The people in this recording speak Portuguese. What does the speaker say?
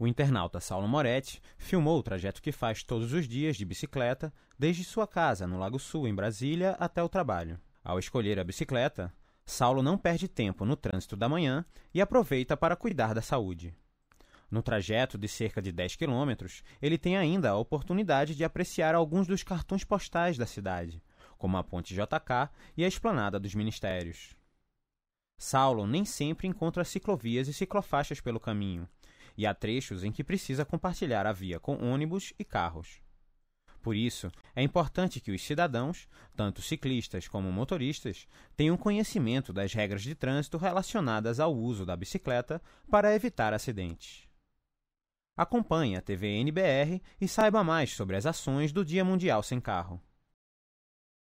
O internauta Saulo Moretti filmou o trajeto que faz todos os dias de bicicleta, desde sua casa no Lago Sul, em Brasília, até o trabalho. Ao escolher a bicicleta, Saulo não perde tempo no trânsito da manhã e aproveita para cuidar da saúde. No trajeto de cerca de 10 quilômetros, ele tem ainda a oportunidade de apreciar alguns dos cartões postais da cidade, como a Ponte JK e a Esplanada dos Ministérios. Saulo nem sempre encontra ciclovias e ciclofaixas pelo caminho, e há trechos em que precisa compartilhar a via com ônibus e carros. Por isso, é importante que os cidadãos, tanto ciclistas como motoristas, tenham conhecimento das regras de trânsito relacionadas ao uso da bicicleta para evitar acidentes. Acompanhe a TV NBR e saiba mais sobre as ações do Dia Mundial Sem Carro.